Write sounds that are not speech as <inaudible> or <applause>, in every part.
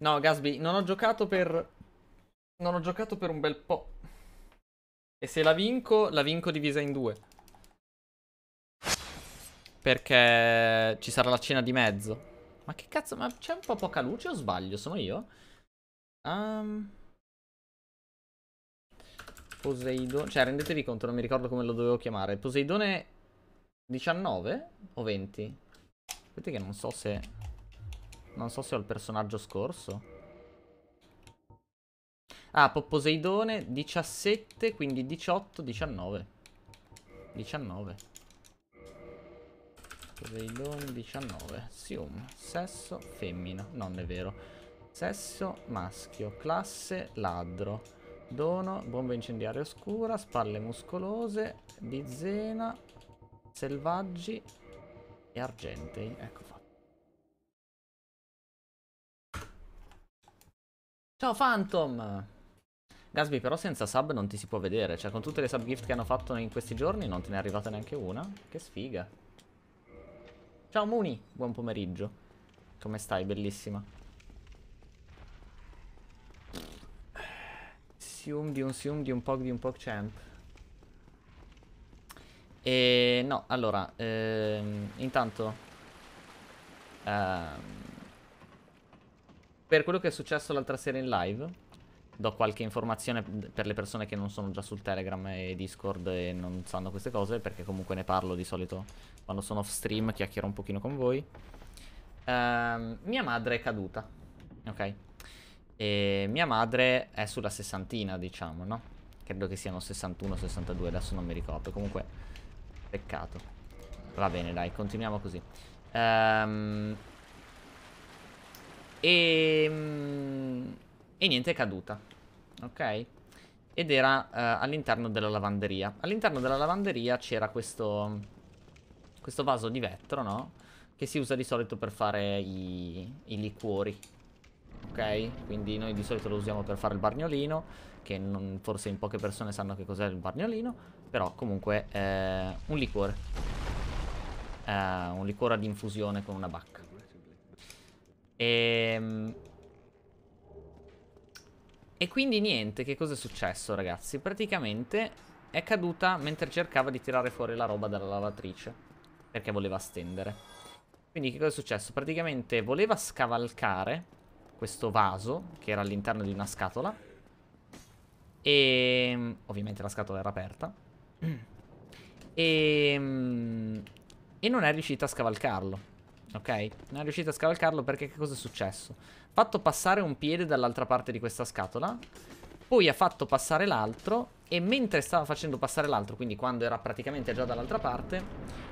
No, Gasby, non ho giocato per... Non ho giocato per un bel po'. E se la vinco, la vinco divisa in due. Perché ci sarà la cena di mezzo. Ma che cazzo, ma c'è un po' poca luce o sbaglio? Sono io? Um... Poseidone... Cioè, rendetevi conto, non mi ricordo come lo dovevo chiamare. Poseidone 19 o 20? Aspetta che non so se... Non so se ho il personaggio scorso. Ah, Popposeidone, 17, quindi 18, 19. 19. Popposeidone, 19. Sium, sesso, femmina. Non è vero. Sesso, maschio. Classe, ladro. Dono, bomba incendiaria oscura, spalle muscolose, bizena, selvaggi e argentei. Ecco fatto. Ciao Phantom! Gasby, però senza sub non ti si può vedere. Cioè, con tutte le sub gift che hanno fatto in questi giorni, non te ne è arrivata neanche una. Che sfiga. Ciao Muni, buon pomeriggio. Come stai, bellissima? Sium di un sium di un pog di un pog champ. E no, allora, ehm, intanto... Ehm, per quello che è successo l'altra sera in live do qualche informazione per le persone che non sono già sul Telegram e Discord e non sanno queste cose, perché comunque ne parlo di solito quando sono off stream, chiacchierò un pochino con voi. Uh, mia madre è caduta, ok? E mia madre è sulla sessantina, diciamo, no? Credo che siano 61 62, adesso non mi ricordo. Comunque, peccato. Va bene, dai, continuiamo così. Ehm... E, ehm, e niente, è caduta. Ok? Ed era eh, all'interno della lavanderia. All'interno della lavanderia c'era questo, questo vaso di vetro, no? Che si usa di solito per fare i, i liquori. Ok? Quindi noi di solito lo usiamo per fare il bagnolino. che non, forse in poche persone sanno che cos'è il bagnolino. però comunque è un liquore, eh, un liquore ad infusione con una bacca. E... Ehm, e quindi niente, che cosa è successo ragazzi? Praticamente è caduta mentre cercava di tirare fuori la roba dalla lavatrice, perché voleva stendere. Quindi che cosa è successo? Praticamente voleva scavalcare questo vaso che era all'interno di una scatola e ehm, ovviamente la scatola era aperta e, <clears throat> ehm, e non è riuscita a scavalcarlo ok? Non è riuscito a scavalcarlo perché che cosa è successo? Ha fatto passare un piede dall'altra parte di questa scatola, poi ha fatto passare l'altro e mentre stava facendo passare l'altro, quindi quando era praticamente già dall'altra parte,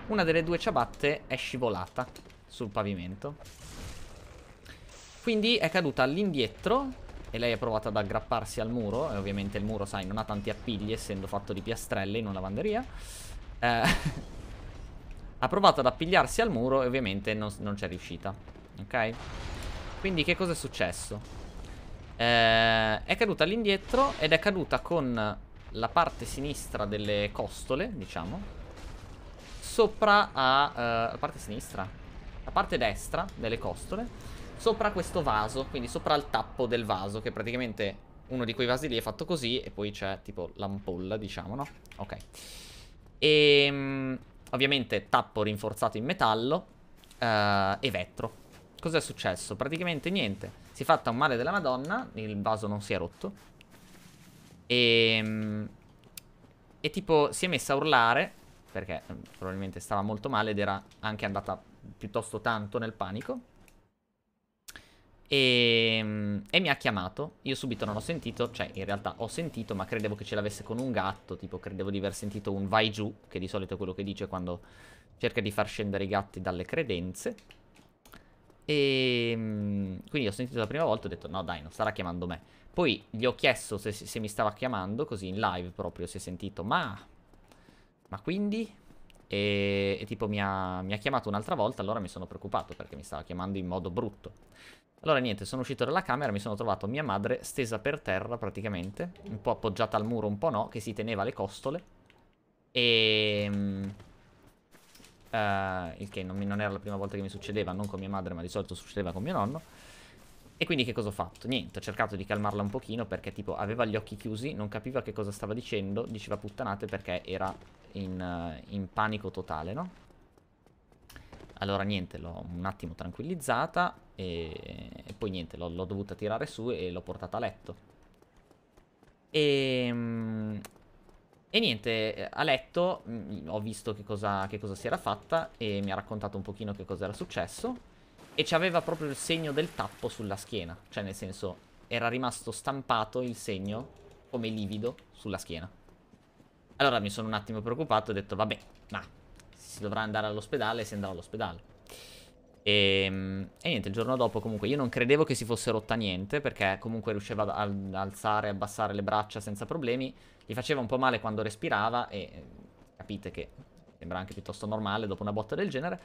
una delle due ciabatte è scivolata sul pavimento. Quindi è caduta all'indietro e lei ha provato ad aggrapparsi al muro e ovviamente il muro, sai, non ha tanti appigli essendo fatto di piastrelle in una lavanderia. Eh... <laughs> Ha provato ad appigliarsi al muro e ovviamente non, non c'è riuscita. Ok? Quindi che cosa è successo? Eh, è caduta all'indietro ed è caduta con la parte sinistra delle costole, diciamo, sopra a... Eh, la parte sinistra? La parte destra delle costole, sopra questo vaso, quindi sopra il tappo del vaso, che praticamente uno di quei vasi lì è fatto così e poi c'è tipo l'ampolla, diciamo, no? Ok. E ehm, Ovviamente tappo rinforzato in metallo uh, e vetro. Cos'è successo? Praticamente niente. Si è fatta un male della madonna, il vaso non si è rotto. E... Ehm, e tipo si è messa a urlare, perché mm, probabilmente stava molto male ed era anche andata piuttosto tanto nel panico. E, ehm, e, mi ha chiamato. Io subito non ho sentito, cioè in realtà ho sentito, ma credevo che ce l'avesse con un gatto. Tipo, credevo di aver sentito un vai giù, che di solito è quello che dice quando cerca di far scendere i gatti dalle credenze. E ehm, quindi ho sentito la prima volta e ho detto: No, dai, non starà chiamando me. Poi gli ho chiesto se, se mi stava chiamando, così in live proprio si è sentito, ma. Ma quindi? E, e, tipo mi ha, mi ha chiamato un'altra volta, allora mi sono preoccupato perché mi stava chiamando in modo brutto. Allora niente, sono uscito dalla camera, mi sono trovato mia madre stesa per terra praticamente, un po' appoggiata al muro, un po' no, che si teneva le costole. E... Ehm, uh, eh, il che non, mi, non, era la prima volta che mi succedeva, non con mia madre, ma di solito succedeva con mio nonno. E quindi che cosa ho fatto? Niente, ho cercato di calmarla un pochino perché tipo aveva gli occhi chiusi, non capiva che cosa stava dicendo, diceva puttanate perché era in, uh, in panico totale, no? Allora niente, l'ho un attimo tranquillizzata e, e poi niente, l'ho dovuta tirare su e l'ho portata a letto. E, ehm, e niente, a letto mm, ho visto che cosa, che cosa si era fatta e mi ha raccontato un pochino che cosa era successo. E ci aveva proprio il segno del tappo sulla schiena. Cioè nel senso, era rimasto stampato il segno come livido sulla schiena. Allora mi sono un attimo preoccupato e ho detto, vabbè, ma si dovrà andare all'ospedale, si andrà all'ospedale. E, ehm, e, niente, il giorno dopo comunque io non credevo che si fosse rotta niente perché comunque riusciva ad alzare e abbassare le braccia senza problemi. Gli faceva un po' male quando respirava e capite che sembra anche piuttosto normale dopo una botta del genere.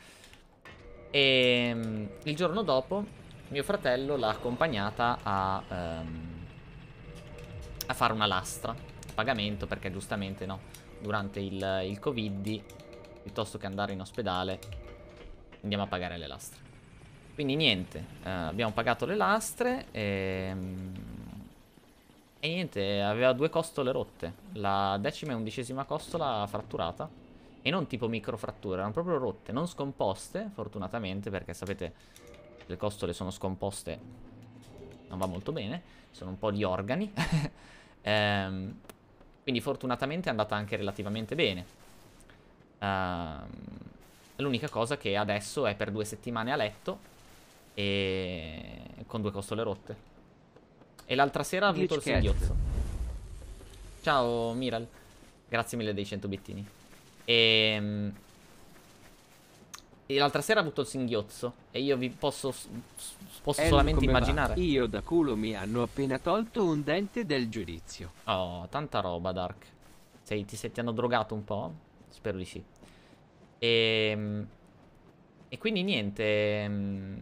E ehm, il giorno dopo mio fratello l'ha accompagnata a, um, a fare una lastra a pagamento perché giustamente no, durante il, il Covid piuttosto che andare in ospedale andiamo a pagare le lastre. Quindi niente, eh, abbiamo pagato le lastre e, ehm, e niente, aveva due costole rotte, la decima e undicesima costola fratturata e non tipo microfratture, erano proprio rotte, non scomposte fortunatamente perché sapete le costole sono scomposte non va molto bene, sono un po' di organi, <laughs> ehm, quindi fortunatamente è andata anche relativamente bene. Ehm, l'unica cosa che adesso è per due settimane a letto e con due costole rotte. E l'altra sera ha avuto il singhiozzo. Ciao Miral, grazie mille dei 100 bittini. E, ehm, e l'altra sera ha avuto il singhiozzo e io vi posso, posso solamente immaginare. Va? Io da culo mi hanno appena tolto un dente del giudizio. Oh, tanta roba Dark. Sei, ti, se, ti hanno drogato un po'? Spero di sì. E, ehm, e quindi niente. Ehm,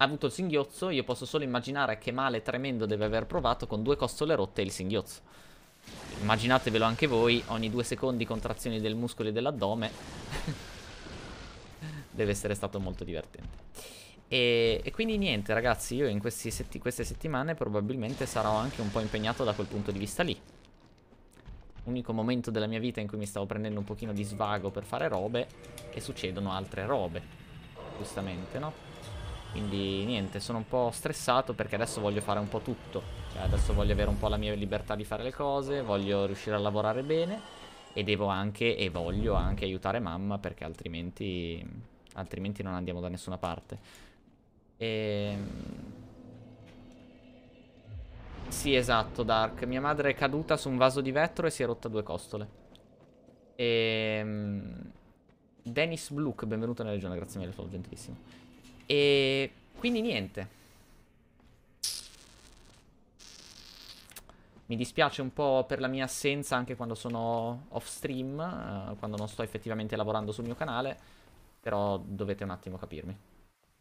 ha avuto il singhiozzo, io posso solo immaginare che male tremendo deve aver provato con due costole rotte e il singhiozzo. Immaginatevelo anche voi, ogni due secondi contrazioni del muscolo e dell'addome. <laughs> deve essere stato molto divertente. E, e, quindi niente ragazzi, io in setti queste settimane probabilmente sarò anche un po' impegnato da quel punto di vista lì unico momento della mia vita in cui mi stavo prendendo un pochino di svago per fare robe e succedono altre robe, giustamente, no? Quindi niente, sono un po' stressato perché adesso voglio fare un po' tutto, cioè adesso voglio avere un po' la mia libertà di fare le cose, voglio riuscire a lavorare bene e devo anche e voglio anche aiutare mamma perché altrimenti altrimenti non andiamo da nessuna parte. Ehm sì, esatto, Dark. Mia madre è caduta su un vaso di vetro e si è rotta due costole. E... Ehm, Dennis Bluck, benvenuto nella regione, grazie mille, sono gentilissimo. E... Quindi niente. Mi dispiace un po' per la mia assenza anche quando sono off stream, eh, quando non sto effettivamente lavorando sul mio canale, però dovete un attimo capirmi.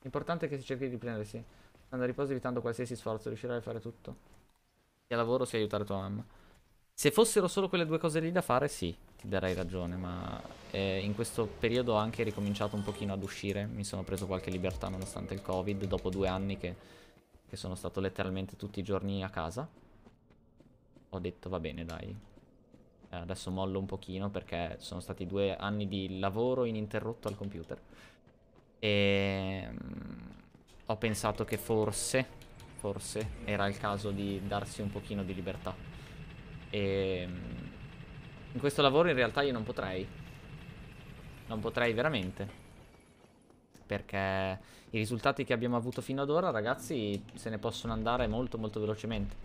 L'importante è che si cerchi di riprendersi. Andando a riposo evitando qualsiasi sforzo, riuscirai a fare tutto sia lavoro sia aiutare tua mamma. Se fossero solo quelle due cose lì da fare, sì, ti darei ragione, ma eh, in questo periodo ho anche ricominciato un pochino ad uscire, mi sono preso qualche libertà nonostante il Covid, dopo due anni che, che sono stato letteralmente tutti i giorni a casa. Ho detto, va bene, dai, eh, adesso mollo un pochino perché sono stati due anni di lavoro ininterrotto al computer e ehm, ho pensato che forse forse era il caso di darsi un pochino di libertà. E ehm, in questo lavoro in realtà io non potrei. Non potrei veramente. Perché i risultati che abbiamo avuto fino ad ora, ragazzi, se ne possono andare molto molto velocemente.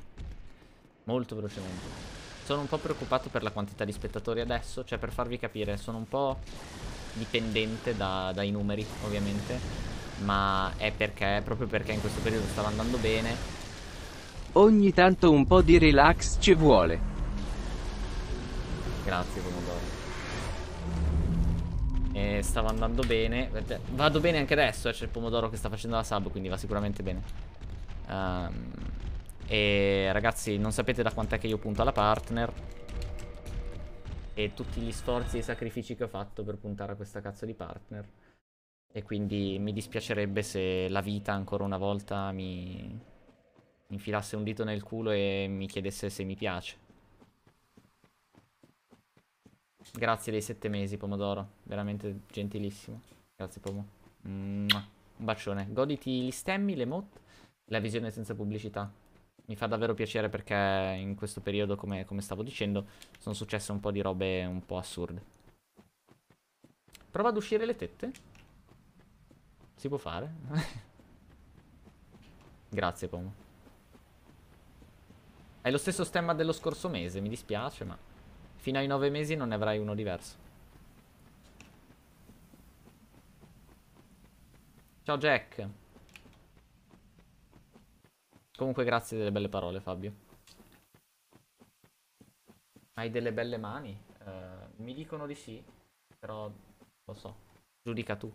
Molto velocemente. Sono un po' preoccupato per la quantità di spettatori adesso, cioè per farvi capire, sono un po' dipendente da, dai numeri, ovviamente ma è perché, proprio perché in questo periodo stava andando bene. Ogni tanto un po' di relax ci vuole. Grazie Pomodoro. E stava andando bene. Vado bene anche adesso, eh, c'è il Pomodoro che sta facendo la sub, quindi va sicuramente bene. Um, e ragazzi, non sapete da quant'è che io punto alla partner e tutti gli sforzi e sacrifici che ho fatto per puntare a questa cazzo di partner. E quindi mi dispiacerebbe se la vita ancora una volta mi infilasse un dito nel culo e mi chiedesse se mi piace. Grazie dei sette mesi, Pomodoro. Veramente gentilissimo. Grazie, Pomo. un bacione. Goditi gli stemmi, le mod, la visione senza pubblicità. Mi fa davvero piacere perché in questo periodo, come, come stavo dicendo, sono successe un po' di robe un po' assurde. Prova ad uscire le tette. Si può fare? <laughs> Grazie, Pomo. Hai lo stesso stemma dello scorso mese, mi dispiace, ma... Fino ai nove mesi non ne avrai uno diverso. Ciao, Jack. Comunque, grazie delle belle parole, Fabio. Hai delle belle mani? Uh, mi dicono di sì, però lo so. Giudica tu.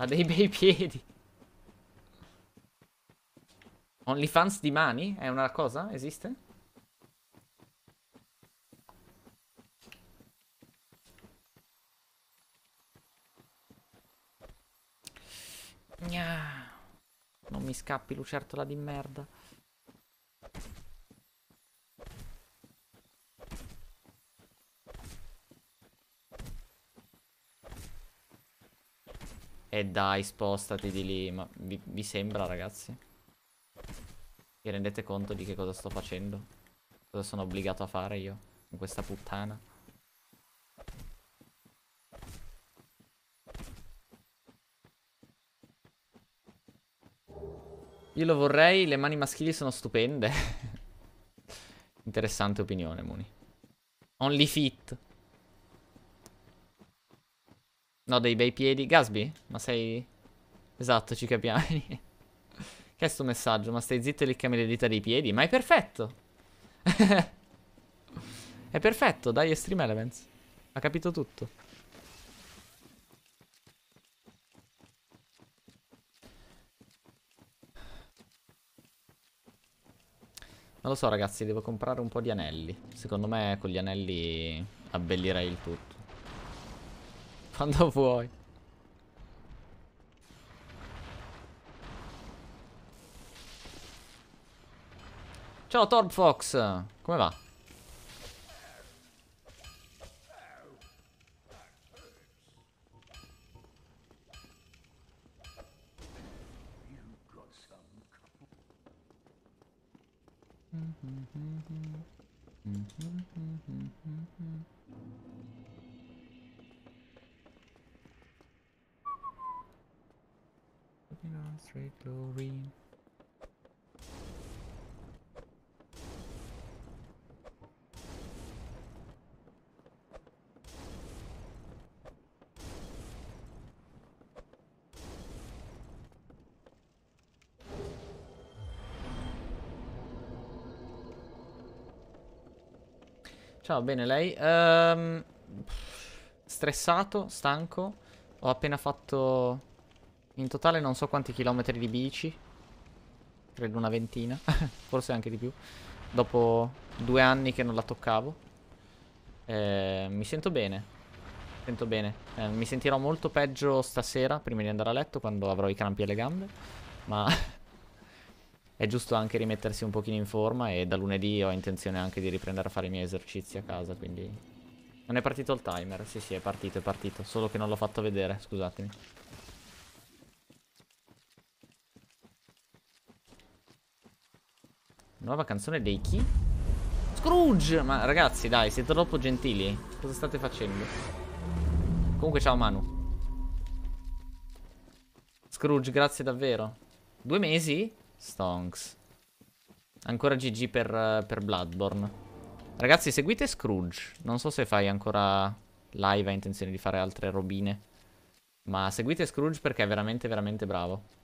Ha dei bei <laughs> piedi. OnlyFans di mani? È una cosa? Esiste? Non mi scappi lucertola di merda. E dai, spostati di lì. Ma vi, vi sembra, ragazzi? Vi rendete conto di che cosa sto facendo? Cosa sono obbligato a fare io? Con questa puttana? Io lo vorrei, le mani maschili sono stupende. <laughs> Interessante opinione, Muni. Only fit. No, dei bei piedi. Gasby? Ma sei... Esatto, ci capiamo. <laughs> che è sto messaggio? Ma stai zitto e liccami le dita dei piedi? Ma è perfetto! <laughs> è perfetto, dai Extreme Elements. Ha capito tutto. Non lo so ragazzi, devo comprare un po' di anelli. Secondo me con gli anelli abbellirei il tutto. Quando <laughs> vuoi. Ciao Torb Fox, come va? Mm-hmm. mm-hmm, mm-hmm, mm-hmm straight glory. Ciao, bene lei. Um, stressato, stanco. Ho appena fatto in totale non so quanti chilometri di bici. Credo una ventina, <laughs> forse anche di più. Dopo due anni che non la toccavo. Eh, mi sento bene. Sento bene. Eh, mi sentirò molto peggio stasera, prima di andare a letto, quando avrò i crampi alle gambe. Ma <laughs> è giusto anche rimettersi un pochino in forma e da lunedì ho intenzione anche di riprendere a fare i miei esercizi a casa, quindi non è partito il timer? Sì, sì, è partito, è partito. Solo che non l'ho fatto vedere, scusatemi. Nuova canzone dei chi? Scrooge! Ma ragazzi, dai, siete troppo gentili. Cosa state facendo? Comunque, ciao Manu. Scrooge, grazie davvero. Due mesi? Stonks. Ancora GG per, per Bloodborne. Ragazzi, seguite Scrooge. Non so se fai ancora live, ha intenzione di fare altre robine. Ma seguite Scrooge perché è veramente, veramente bravo.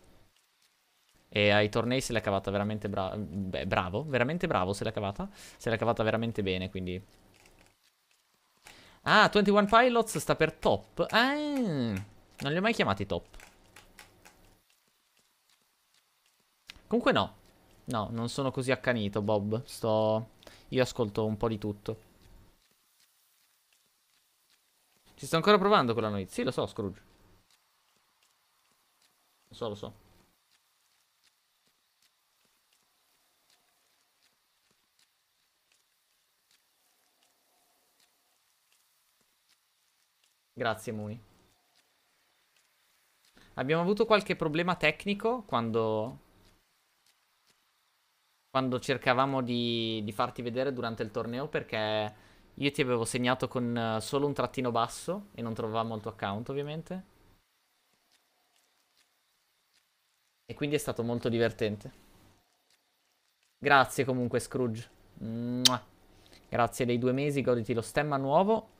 E ai tornei se l'è cavata veramente bravo. Beh, bravo, veramente bravo se l'è cavata. Se l'è cavata veramente bene, quindi... Ah, 21 Pilots sta per top. Ah, non li ho mai chiamati top. Comunque no. No, non sono così accanito, Bob. Sto... Io ascolto un po' di tutto. Ci sto ancora provando con la noizia. Sì, lo so, Scrooge. Lo so, lo so. Grazie Muni. Abbiamo avuto qualche problema tecnico quando... Quando cercavamo di, di farti vedere durante il torneo perché io ti avevo segnato con eh, solo un trattino basso e non trovavamo il tuo account ovviamente. E quindi è stato molto divertente. Grazie comunque Scrooge. Mua. Grazie dei due mesi, goditi lo stemma nuovo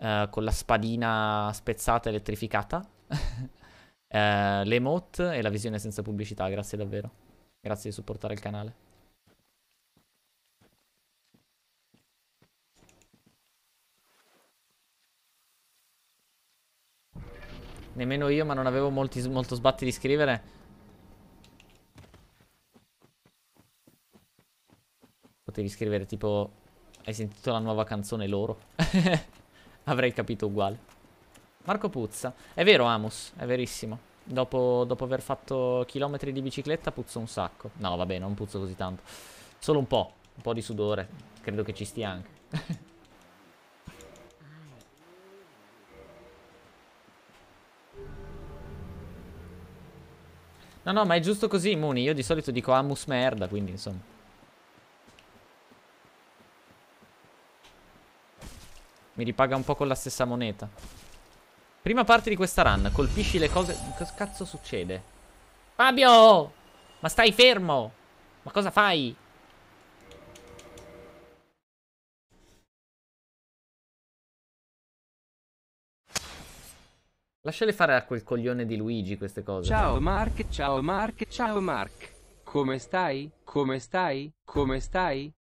eh, con la spadina spezzata elettrificata. uh, <laughs> l'emote e la visione senza pubblicità, grazie davvero. Grazie di supportare il canale. Nemmeno io, ma non avevo molti, molto sbatti di scrivere. Potevi scrivere tipo... Hai sentito la nuova canzone loro? <laughs> Avrei capito uguale. Marco Puzza. È vero, Amos, è verissimo. Dopo, dopo, aver fatto chilometri di bicicletta puzzo un sacco. No, vabbè, non puzzo così tanto. Solo un po', un po' di sudore. Credo che ci stia anche. <laughs> no, no, ma è giusto così, Muni. Io di solito dico Amus merda, quindi insomma. Mi ripaga un po' con la stessa moneta. Prima parte di questa run. Colpisci le cose... Cosa cazzo succede? Fabio! Ma stai fermo! Ma cosa fai? Lasciale fare a quel coglione di Luigi queste cose. Ciao Mark, ciao Mark, ciao Mark. Come stai? Come stai? Come stai?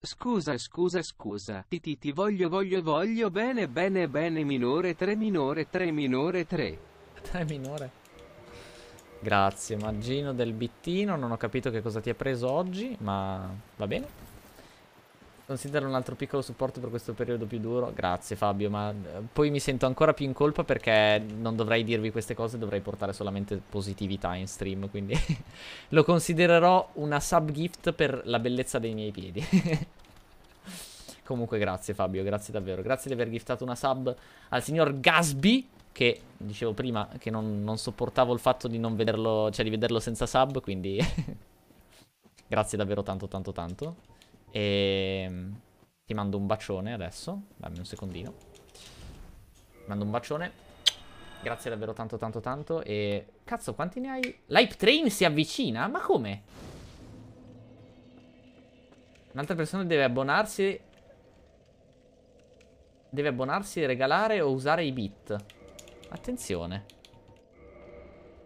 Scusa scusa scusa, ti ti ti voglio voglio voglio bene bene bene minore 3 minore 3 minore 3 3 minore Grazie, Maggino del Bittino, non ho capito che cosa ti ha preso oggi, ma va bene Considero un altro piccolo supporto per questo periodo più duro. Grazie Fabio, ma eh, poi mi sento ancora più in colpa perché non dovrei dirvi queste cose, dovrei portare solamente positività in stream, quindi <laughs> lo considererò una sub gift per la bellezza dei miei piedi. <laughs> Comunque grazie Fabio, grazie davvero. Grazie di aver giftato una sub al signor Gasby che dicevo prima che non, non sopportavo il fatto di non vederlo, cioè di vederlo senza sub, quindi <laughs> grazie davvero tanto tanto tanto. E ehm, ti mando un bacione adesso. Dammi un secondino. Ti Mando un bacione. Grazie davvero tanto tanto tanto E... Cazzo quanti ne hai? L'hype train si avvicina? Ma come? Un'altra persona deve abbonarsi Deve abbonarsi, regalare o usare i bit Attenzione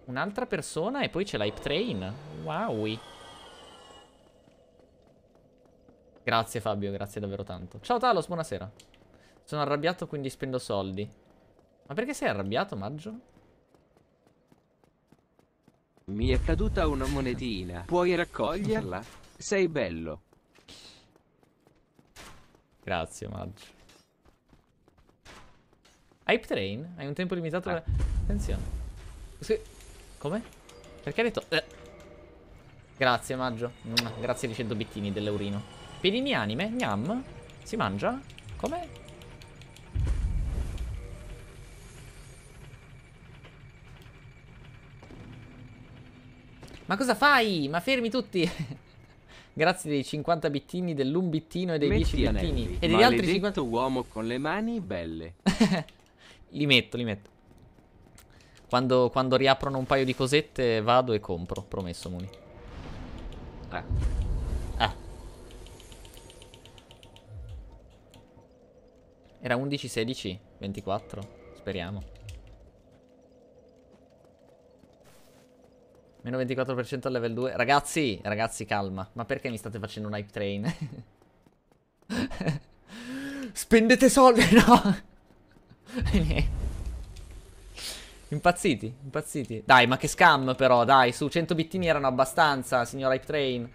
Un'altra persona e poi c'è l'hype train Wowie Grazie Fabio, grazie davvero tanto. Ciao Talos, buonasera. Sono arrabbiato quindi spendo soldi. Ma perché sei arrabbiato, Maggio? Mi è caduta una monetina. Puoi raccoglierla? Sei bello. Grazie, Maggio. Hype Train? Hai un tempo limitato ah. per... Attenzione. Sì. Come? Perché hai detto... Eh. Grazie, Maggio. Mm, grazie di 100 bittini dell'Eurino. Piedini anime? Gnam? Si mangia? Come? Ma cosa fai? Ma fermi tutti! <laughs> Grazie dei 50 bittini, dell'1 bittino e dei Metti 10 bittini. Nelli. E degli Maledetto altri 50... uomo con le mani belle. <laughs> li metto, li metto. Quando, quando, riaprono un paio di cosette vado e compro, promesso Muni. Ah. Era 11, 16, 24. Speriamo. Meno 24% al level 2. Ragazzi, ragazzi, calma. Ma perché mi state facendo un hype train? <laughs> Spendete soldi, no! <laughs> impazziti, impazziti. Dai, ma che scam però, dai, su 100 bittini erano abbastanza, signor hype train.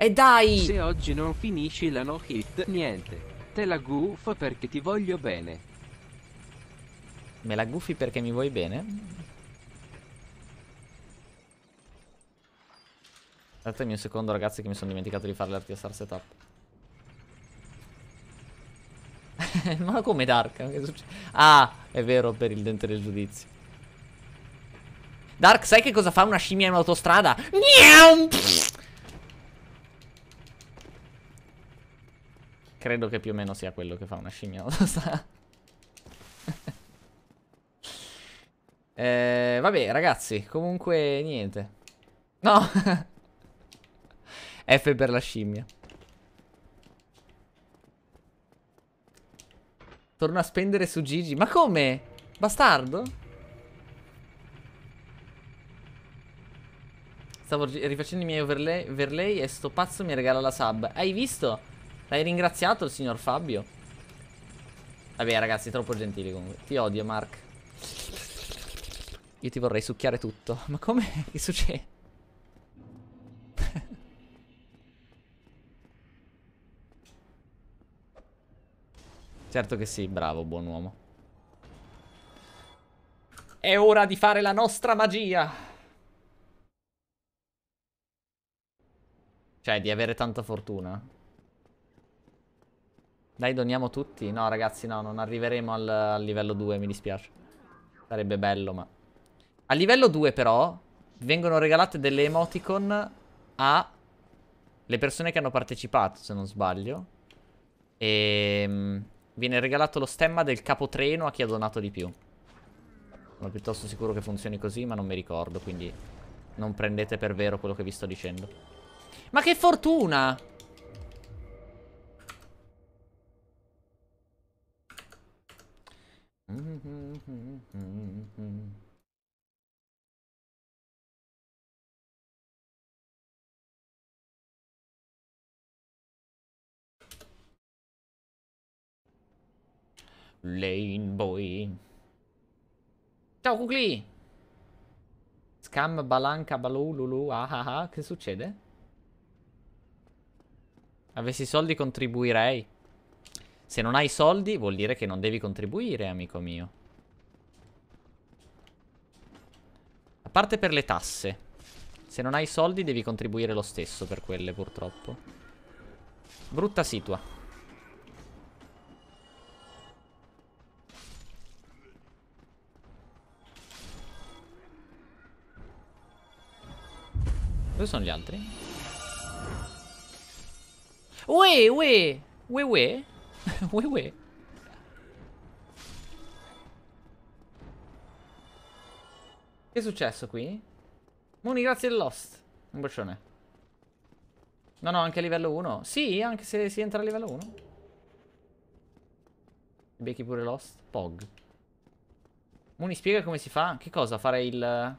E dai! Se oggi non finisci la no hit, niente. Te la guffo perché ti voglio bene. Me la guffi perché mi vuoi bene? Datemi un secondo ragazzi che mi sono dimenticato di fare l'RTSR setup. <laughs> Ma come Dark? Ah, è vero per il dente del giudizio. Dark, sai che cosa fa una scimmia in autostrada? Miau! Credo che più o meno sia quello che fa una scimmia, <laughs> lo sa. eh, vabbè, ragazzi, comunque niente. No! <laughs> F per la scimmia. Torno a spendere su Gigi. Ma come? Bastardo? Stavo rifacendo i miei overlay, overlay e sto pazzo mi regala la sub. Hai visto? L'hai ringraziato il signor Fabio? Vabbè ragazzi, troppo gentili comunque. Ti odio, Mark. Io ti vorrei succhiare tutto. <laughs> Ma come? Che succede? <laughs> certo che sì, bravo, buon uomo. È ora di fare la nostra magia! Cioè, di avere tanta fortuna. Dai, doniamo tutti. No, ragazzi, no, non arriveremo al, al livello 2, mi dispiace. Sarebbe bello, ma... A livello 2, però, vengono regalate delle emoticon a le persone che hanno partecipato, se non sbaglio. E... Ehm, viene regalato lo stemma del capotreno a chi ha donato di più. Sono piuttosto sicuro che funzioni così, ma non mi ricordo, quindi... Non prendete per vero quello che vi sto dicendo. Ma che fortuna! Lane Boy. Ciao Cucli! Scam, balanca, balù, lulu, ah ah ah, che succede? Avessi soldi contribuirei. Se non hai soldi vuol dire che non devi contribuire, amico mio. A parte per le tasse. Se non hai soldi devi contribuire lo stesso per quelle, purtroppo. Brutta situa. Dove sono gli altri? Uè, uè! Uè, uè! <laughs> uè uè. Che è successo qui? Moni grazie del Lost Un bacione. No, no, anche a livello 1. Sì, anche se si entra a livello 1. Becchi pure Lost Pog. Moni spiega come si fa. Che cosa? Fare il...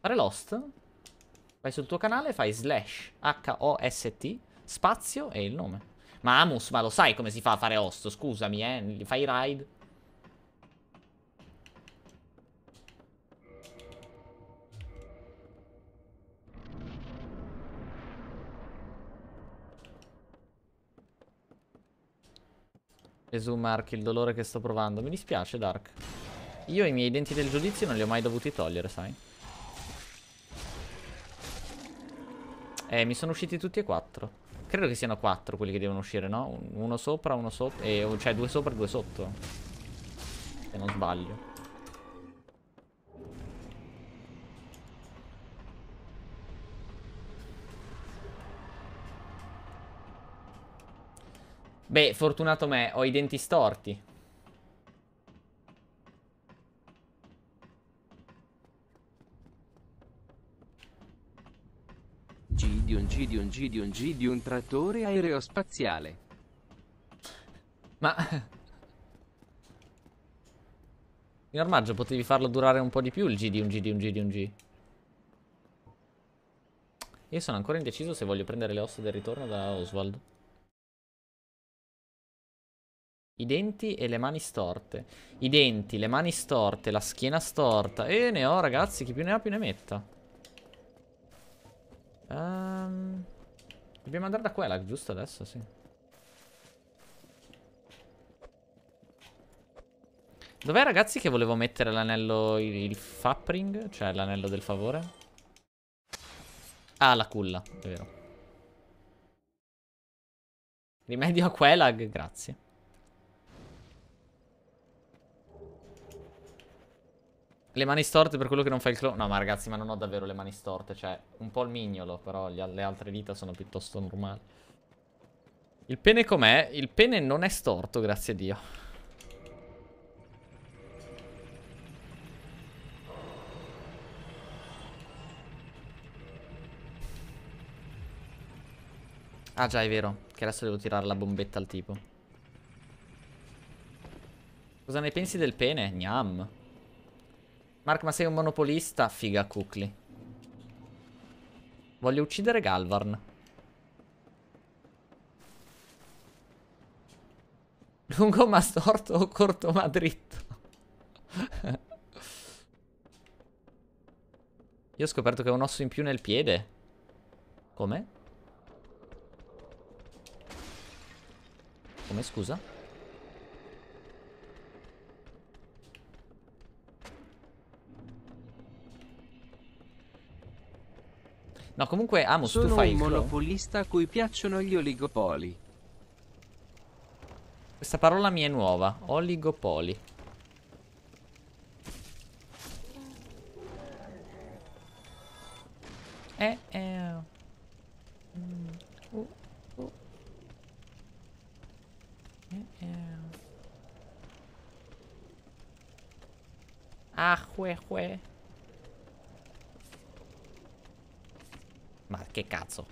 Fare l'host? Vai sul tuo canale, fai slash H-O-S-T, spazio e il nome. Ma Amus, ma lo sai come si fa a fare host? Scusami, eh. fai raid? Gesù Mark, il dolore che sto provando. Mi dispiace, Dark. Io i miei denti del giudizio non li ho mai dovuti togliere, sai? Eh, mi sono usciti tutti e quattro. Credo che siano quattro quelli che devono uscire, no? Uno sopra, uno sotto. Eh, cioè, due sopra e due sotto. Se non sbaglio. Beh, fortunato me, ho i denti storti. di un G di un G di un G di un trattore aerospaziale. Ma... In armaggio potevi farlo durare un po' di più il G di un G di un G di un G. Io sono ancora indeciso se voglio prendere le ossa del ritorno da Oswald. I denti e le mani storte. I denti, le mani storte, la schiena storta. E ne ho ragazzi, chi più ne ha più ne metta. Um, dobbiamo andare da quella, giusto adesso? Sì. Dov'è ragazzi che volevo mettere l'anello, il, il fappering? Cioè l'anello del favore? Ah, la culla, è vero. Rimedio a Quelag, grazie. Le mani storte per quello che non fa il clone. No, ma ragazzi, ma non ho davvero le mani storte. Cioè, un po' il mignolo, però le altre dita sono piuttosto normali. Il pene com'è? Il pene non è storto, grazie a Dio. Ah già, è vero. Che adesso devo tirare la bombetta al tipo. Cosa ne pensi del pene? Gnam. Mark, ma sei un monopolista? Figa, Kukli. Voglio uccidere Galvarn. Lungo ma storto o corto ma dritto? <laughs> Io ho scoperto che ho un osso in più nel piede. Come? Come, scusa? No, comunque amo Sono stufa un monopolista a cui piacciono gli oligopoli. Questa parola mi è nuova. Oligopoli. Eh, Eh, mm, uh, uh. Eh, eh. Ah, hue, hue. Ma che cazzo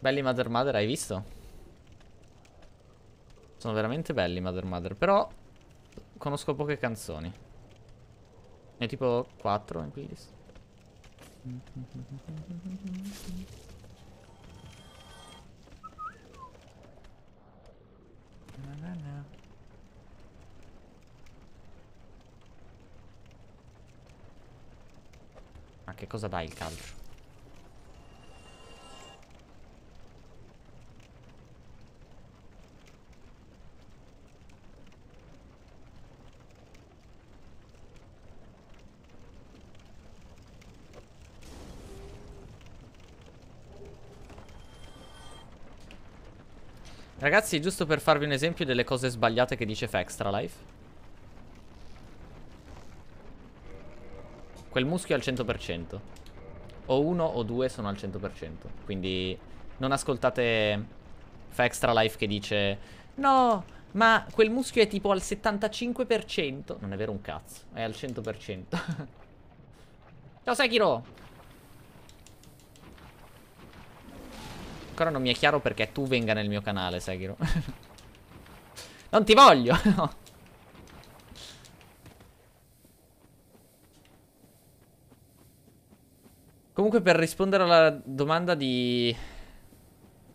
Belli Mother Mother hai visto? Sono veramente belli Mother Mother Però conosco poche canzoni Ne tipo 4 in playlist mm. Che cosa dà il calcio? Ragazzi, giusto per farvi un esempio delle cose sbagliate che dice Fextralife. Quel muschio è al 100%. O uno o due sono al 100%. Quindi non ascoltate Fa Extra Life che dice No, ma quel muschio è tipo al 75%. Non è vero un cazzo, è al 100%. <laughs> Ciao Sekiro! Ancora non mi è chiaro perché tu venga nel mio canale, Sekiro. <laughs> non ti voglio! <laughs> no. Comunque per rispondere alla domanda di...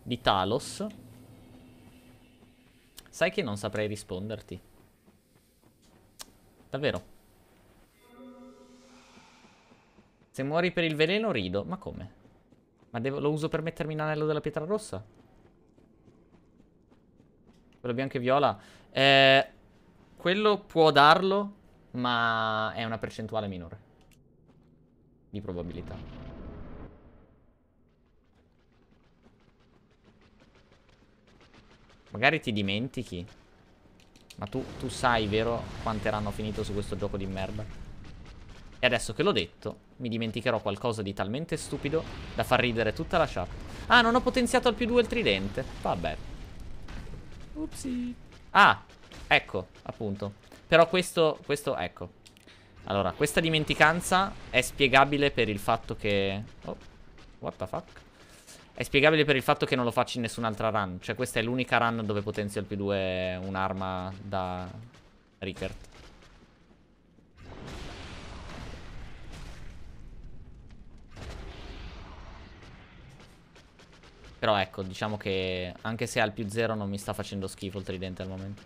Di Talos Sai che non saprei risponderti Davvero Se muori per il veleno rido Ma come? Ma devo, lo uso per mettermi in anello della pietra rossa? Quello bianco e viola eh, Quello può darlo Ma è una percentuale minore Di probabilità Magari ti dimentichi. Ma tu, tu sai, vero, quante hanno finito su questo gioco di merda? E adesso che l'ho detto, mi dimenticherò qualcosa di talmente stupido da far ridere tutta la chat. Ah, non ho potenziato al più due il tridente. Vabbè. Upsi. Ah, ecco, appunto. Però questo, questo, ecco. Allora, questa dimenticanza è spiegabile per il fatto che... Oh, what the fuck? È spiegabile per il fatto che non lo faccio in nessun'altra run. Cioè questa è l'unica run dove potenzio il P2 un'arma da Rickert. Però ecco, diciamo che anche se al più zero non mi sta facendo schifo il tridente al momento.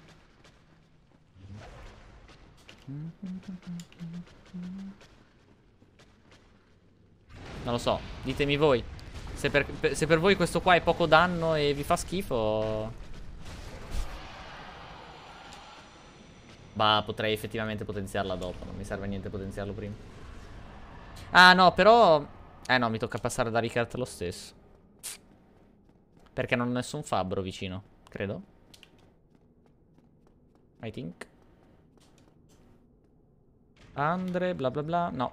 Non lo so, ditemi voi. Se per, se per voi questo qua è poco danno e vi fa schifo... Bah, potrei effettivamente potenziarla dopo. Non mi serve niente potenziarlo prima. Ah, no, però... Eh, no, mi tocca passare da Ricard lo stesso. Perché non ho nessun fabbro vicino, credo. I think. Andre, bla bla bla. No,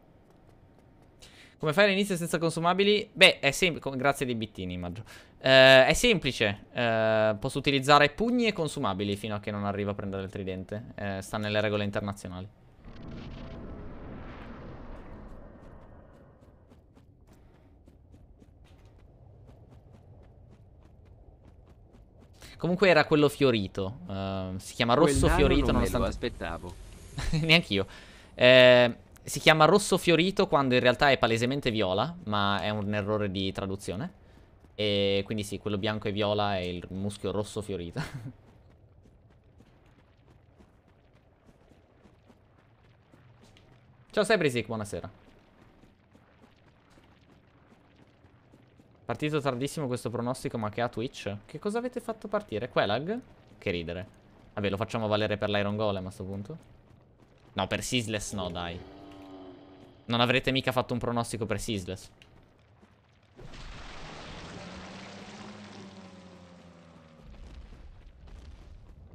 Come fai all'inizio senza consumabili? Beh, è semplice. Grazie dei bittini, immagino. Eh, è semplice. Eh, posso utilizzare pugni e consumabili fino a che non arrivo a prendere il tridente. Eh, sta nelle regole internazionali. Comunque era quello fiorito. Uh, si chiama rosso fiorito, non nonostante. lo aspettavo. <laughs> Neanch'io. Eh. Si chiama rosso fiorito quando in realtà è palesemente viola, ma è un errore di traduzione. E quindi sì, quello bianco e viola è il muschio rosso fiorito. <laughs> Ciao Sebrisic, buonasera. Partito tardissimo questo pronostico, ma che ha Twitch? Che cosa avete fatto partire? Quelag? Che ridere. Vabbè, lo facciamo valere per l'Iron Golem a sto punto. No, per Sisles no, dai. Non avrete mica fatto un pronostico per Sisless.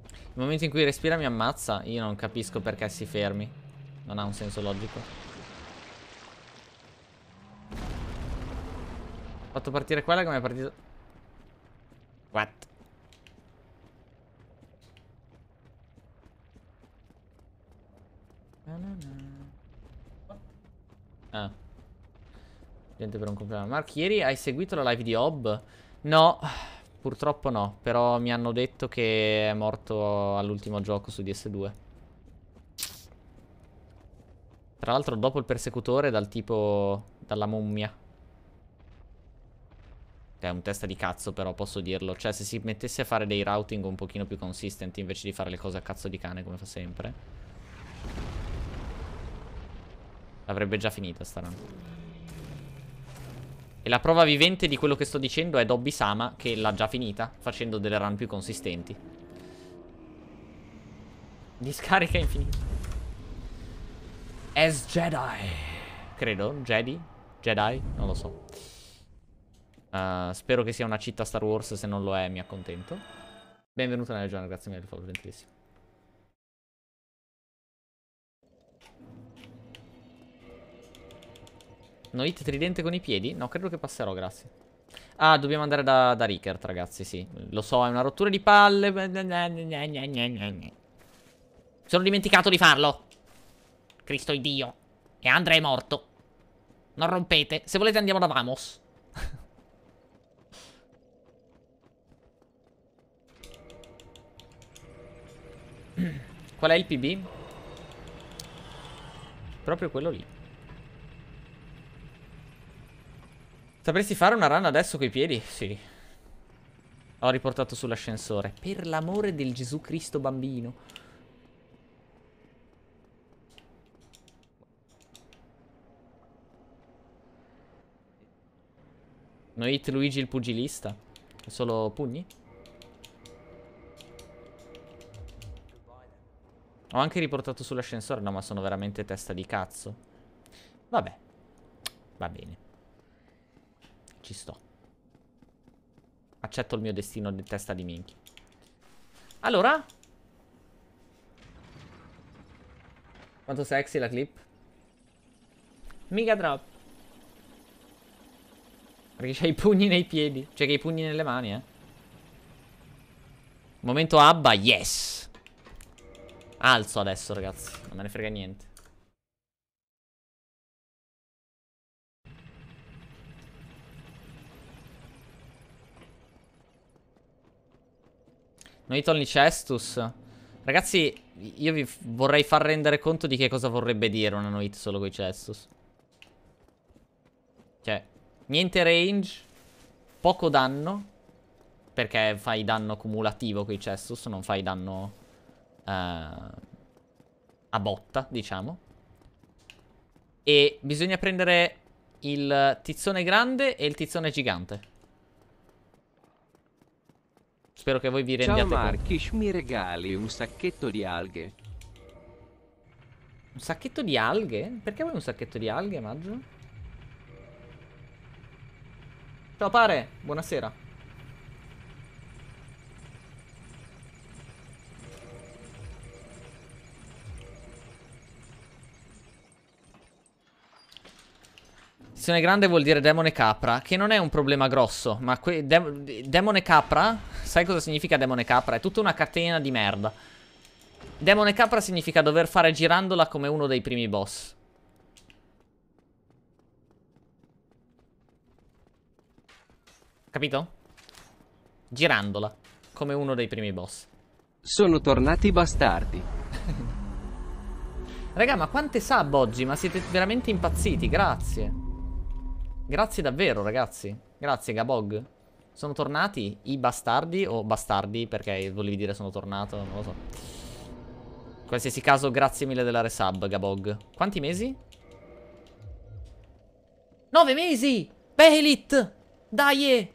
Il momento in cui respira mi ammazza. Io non capisco perché si fermi. Non ha un senso logico. Ho fatto partire quella che mi è partita... What? No, no, no. Ah. Gente per un compleanno. Mark, ieri hai seguito la live di Hob? No, purtroppo no. Però mi hanno detto che è morto all'ultimo gioco su DS2. Tra l'altro dopo il persecutore dal tipo... dalla mummia. Che è un testa di cazzo però, posso dirlo. Cioè se si mettesse a fare dei routing un pochino più consistenti invece di fare le cose a cazzo di cane come fa sempre... L'avrebbe già finita sta run. E la prova vivente di quello che sto dicendo è Dobby Sama, che l'ha già finita, facendo delle run più consistenti. Discarica infinita. As Jedi. Credo, Jedi? Jedi? Non lo so. Uh, spero che sia una città Star Wars, se non lo è mi accontento. Benvenuto nella giornata, grazie mille, follow, gentilissimo. No hit tridente con i piedi? No, credo che passerò, grazie. Ah, dobbiamo andare da, da Rickert, ragazzi, sì. Lo so, è una rottura di palle. sono dimenticato di farlo. Cristo è Dio. E Andrea è morto. Non rompete. Se volete andiamo da Vamos. Qual è il PB? Proprio quello lì. Sapresti fare una run adesso coi piedi? Sì. Ho riportato sull'ascensore. Per l'amore del Gesù Cristo bambino. No hit Luigi il pugilista. È Solo pugni? Ho anche riportato sull'ascensore. No, ma sono veramente testa di cazzo. Vabbè. Va bene ci sto. Accetto il mio destino di testa di minchia. Allora? Quanto sexy la clip? Mica drop Perché c'hai i pugni nei piedi. Cioè che i pugni nelle mani, eh. Momento Abba, yes. Alzo adesso, ragazzi. Non me ne frega niente. Noit only cestus. Ragazzi, io vi vorrei far rendere conto di che cosa vorrebbe dire una no hit solo con i cestus. Cioè, niente range, poco danno, perché fai danno cumulativo con i cestus, non fai danno uh, a botta, diciamo. E bisogna prendere il tizzone grande e il tizzone gigante. Spero che voi vi rendiate conto. Ciao Markish, mi regali un sacchetto di alghe. Un sacchetto di alghe? Perché vuoi un sacchetto di alghe, Maggio? Ciao pare, buonasera. Sezione grande vuol dire demone capra, che non è un problema grosso, ma demone capra Sai cosa significa demone capra? È tutta una catena di merda. Demone capra significa dover fare girandola come uno dei primi boss. Capito? Girandola, come uno dei primi boss. Sono tornati i bastardi. <laughs> Raga, ma quante sub oggi? Ma siete veramente impazziti, grazie. Grazie davvero, ragazzi. Grazie, Gabog. Sono tornati i bastardi o bastardi perché volevi dire sono tornato, non lo so. In qualsiasi caso, grazie mille della resub, Gabog. Quanti mesi? Nove mesi! Behelit! Dai! Eh!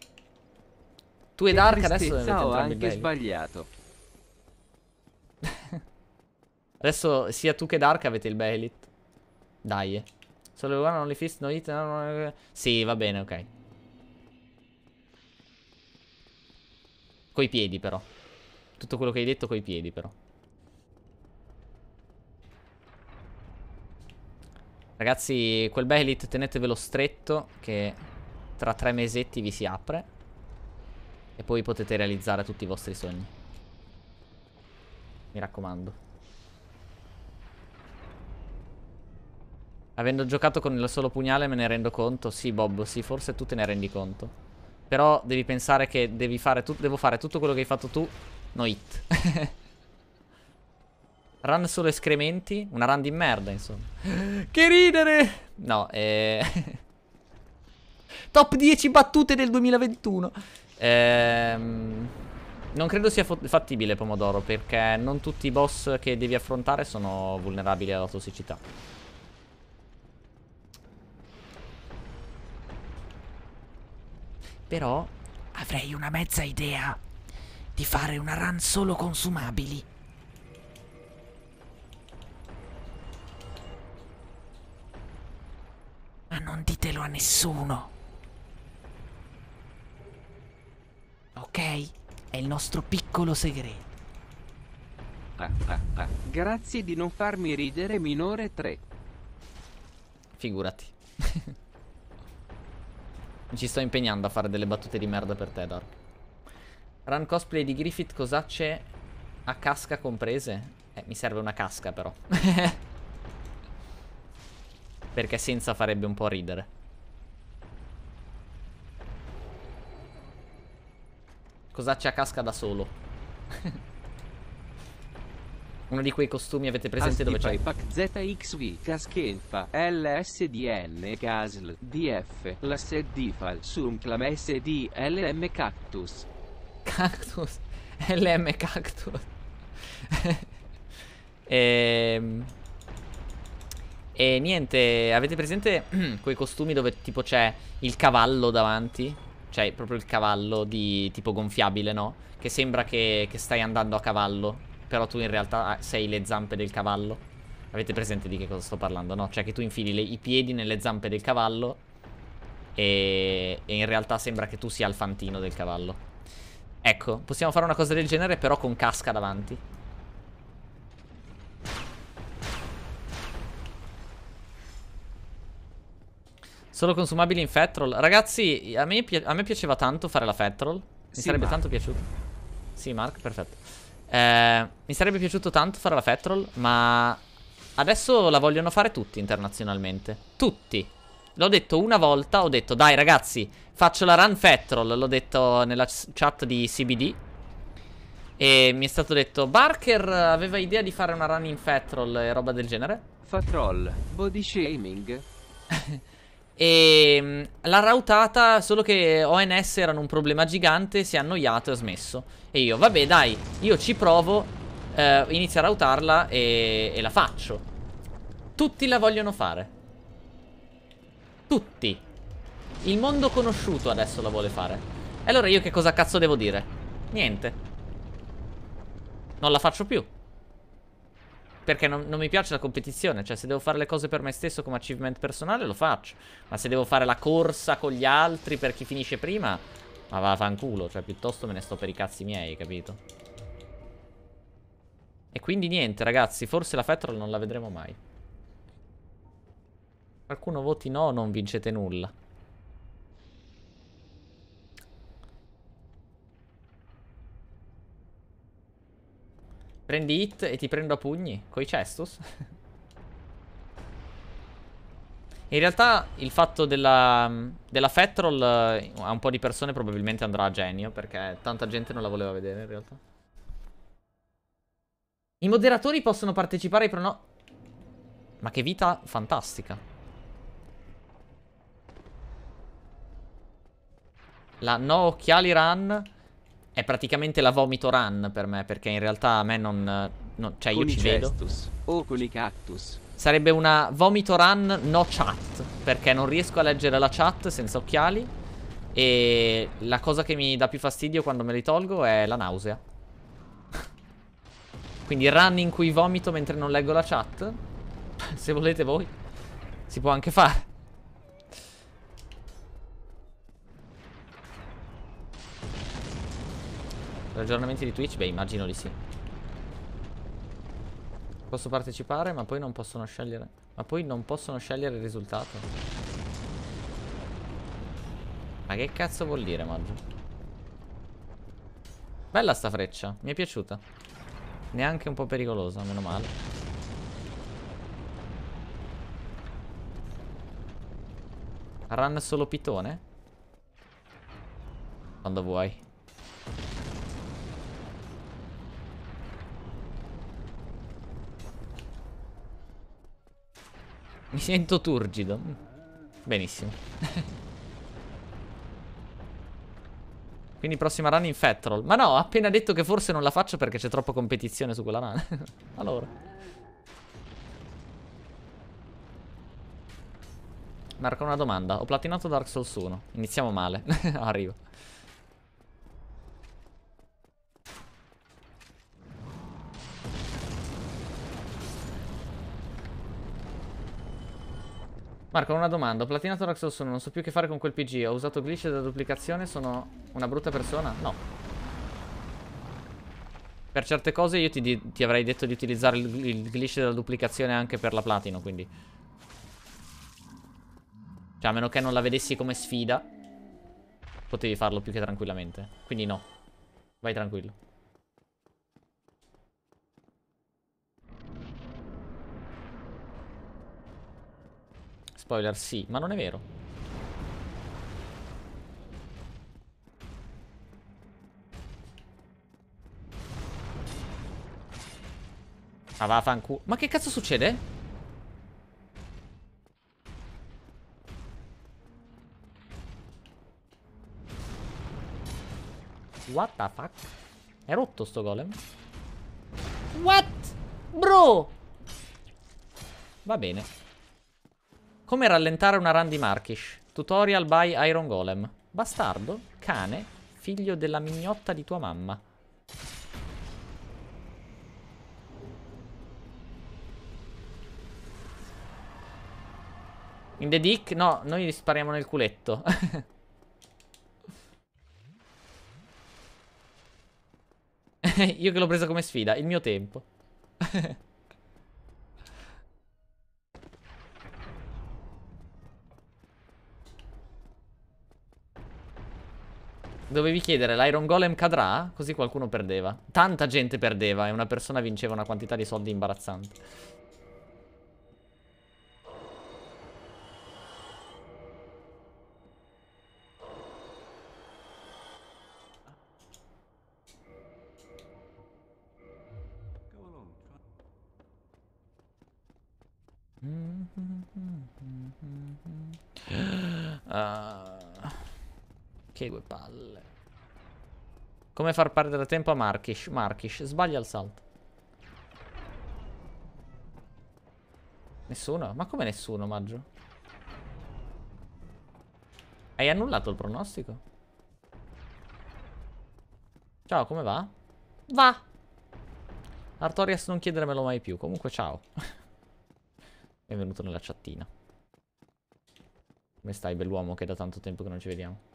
Tu ed Dark adesso dovete Ho anche Behelit. sbagliato. adesso sia tu che Dark avete il Behelit. Dai. Eh. Solo one only fist, no hit, no. Sì, va bene, ok. Coi piedi però. Tutto quello che hai detto coi piedi però. Ragazzi, quel Behelit tenetevelo stretto che tra tre mesetti vi si apre e poi potete realizzare tutti i vostri sogni. Mi raccomando. Avendo giocato con il solo pugnale me ne rendo conto? Sì, Bob, sì, forse tu te ne rendi conto. Però devi pensare che devi fare devo fare tutto quello che hai fatto tu, no hit. <laughs> run solo escrementi, una run di merda insomma. <gasps> che ridere! No, eh... <laughs> Top 10 battute del 2021. Ehm... Non credo sia fattibile Pomodoro perché non tutti i boss che devi affrontare sono vulnerabili alla tossicità. Però avrei una mezza idea di fare una run solo consumabili. Ma non ditelo a nessuno. Ok? È il nostro piccolo segreto. Grazie di non farmi ridere, minore 3. Figurati. <laughs> Mi ci sto impegnando a fare delle battute di merda per te, Dark. Run cosplay di Griffith cosacce a casca comprese? Eh, mi serve una casca però. <laughs> Perché senza farebbe un po' ridere. Cosacce a casca da solo. <laughs> uno di quei costumi avete ah, presente dove c'è Pack ZXV Caschenfa LSDN Casl DF La Sedifal Sumclam SD LM Cactus Cactus LM <laughs> Cactus <laughs> e, ehm, e niente, avete presente <clears throat> quei costumi dove tipo c'è il cavallo davanti? Cioè proprio il cavallo di tipo gonfiabile, no? Che sembra che, che stai andando a cavallo però tu in realtà ah, sei le zampe del cavallo. Avete presente di che cosa sto parlando, no? Cioè che tu infili le, i piedi nelle zampe del cavallo e, e in realtà sembra che tu sia il fantino del cavallo. Ecco, possiamo fare una cosa del genere però con casca davanti. Solo consumabili in Fetrol. Ragazzi, a me, a me piaceva tanto fare la Fetrol. Mi sì, sarebbe Mark. tanto piaciuto. Sì, Mark, perfetto. Eh, mi sarebbe piaciuto tanto fare la Fetrol, ma adesso la vogliono fare tutti internazionalmente. Tutti. L'ho detto una volta, ho detto dai ragazzi, faccio la run Fetrol, l'ho detto nella chat di CBD. E mi è stato detto, Barker aveva idea di fare una run in Fetrol e roba del genere. Fetrol, body shaming. <laughs> E ehm, l'ha rautata, solo che ONS erano un problema gigante, si è annoiato e ha smesso. E io, vabbè dai, io ci provo, eh, inizio a rautarla e, e la faccio. Tutti la vogliono fare. Tutti. Il mondo conosciuto adesso la vuole fare. E allora io che cosa cazzo devo dire? Niente. Non la faccio più. Perché non, non, mi piace la competizione, cioè se devo fare le cose per me stesso come achievement personale lo faccio, ma se devo fare la corsa con gli altri per chi finisce prima, ma va a fanculo, cioè piuttosto me ne sto per i cazzi miei, capito? E quindi niente ragazzi, forse la Fetrol non la vedremo mai. Qualcuno voti no, non vincete nulla. Prendi hit e ti prendo a pugni. Coi cestus. In realtà il fatto della, della Fat eh, a un po' di persone probabilmente andrà a genio perché tanta gente non la voleva vedere in realtà. I moderatori possono partecipare ai prono... Ma che vita fantastica. La no occhiali run è praticamente la vomito run per me, perché in realtà a me non... non cioè io ci vedo. O con i cactus. Sarebbe una vomito run no chat, perché non riesco a leggere la chat senza occhiali. E la cosa che mi dà più fastidio quando me li tolgo è la nausea. <laughs> Quindi run in cui vomito mentre non leggo la chat. <laughs> Se volete voi. Si può anche fare. Aggiornamenti di Twitch? Beh, immagino di sì. Posso partecipare, ma poi non possono scegliere. Ma poi non possono scegliere il risultato. Ma che cazzo vuol dire, maggio? Bella sta freccia, mi è piaciuta. Neanche un po' pericolosa, meno male. Run solo pitone? Quando vuoi. Mi sento turgido. Benissimo. Quindi prossima run in Fetrol. Ma no, ho appena detto che forse non la faccio perché c'è troppa competizione su quella run. <laughs> allora. Marco una domanda. Ho platinato Dark Souls 1. Iniziamo male. <laughs> Arrivo. Marco, una domanda. Ho platinato Dark Souls 1, non so più che fare con quel PG. Ho usato glitch da duplicazione, sono una brutta persona? No. Per certe cose io ti, ti avrei detto di utilizzare il, il glitch della duplicazione anche per la platino, quindi... Cioè, a meno che non la vedessi come sfida, potevi farlo più che tranquillamente. Quindi no. Vai tranquillo. Spoiler sì, ma non è vero. Ma ah, va a fanculo. Ma che cazzo succede? What the fuck? È rotto sto golem? What? Bro! Va bene. Come rallentare una run di Markish? Tutorial by Iron Golem. Bastardo, cane, figlio della mignotta di tua mamma. In the dick? No, noi spariamo nel culetto. <laughs> Io che l'ho presa come sfida, il mio tempo. <laughs> Dovevi chiedere, l'Iron Golem cadrà? Così qualcuno perdeva. Tanta gente perdeva e una persona vinceva una quantità di soldi imbarazzante. Che due palle. Come far perdere tempo a Markish? Markish, sbaglia il salto. Nessuno? Ma come nessuno, Maggio? Hai annullato il pronostico? Ciao, come va? Va! Artorias non chiedermelo mai più. Comunque, ciao. Benvenuto <laughs> nella chattina. Come stai, bell'uomo, che è da tanto tempo che non ci vediamo?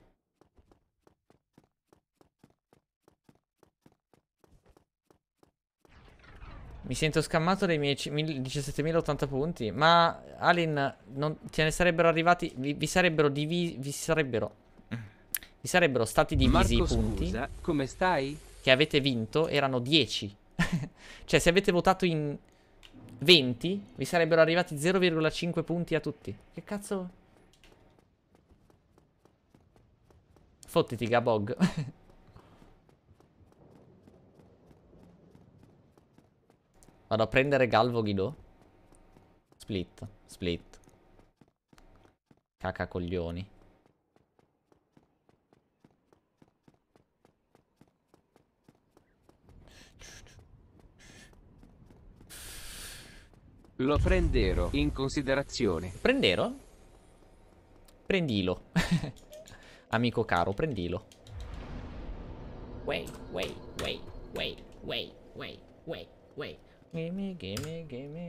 Mi sento scammato dai miei 17.080 punti. Ma Alin, non, te ne sarebbero arrivati. Vi, vi sarebbero divisi. Vi sarebbero. Vi sarebbero stati divisi Marco, i punti. Scusa, come stai? Che avete vinto erano 10. <laughs> cioè, se avete votato in 20, vi sarebbero arrivati 0,5 punti a tutti. Che cazzo. Fottiti, Gabog. <laughs> Vado a prendere Galvo Guido. Split, split. Cacacoglioni. Lo prenderò in considerazione. Prendero? Prendilo. <laughs> Amico caro, prendilo. Wait, wait, wait, wait, wait, wait, wait, wait. Gimme, gimme, gimme.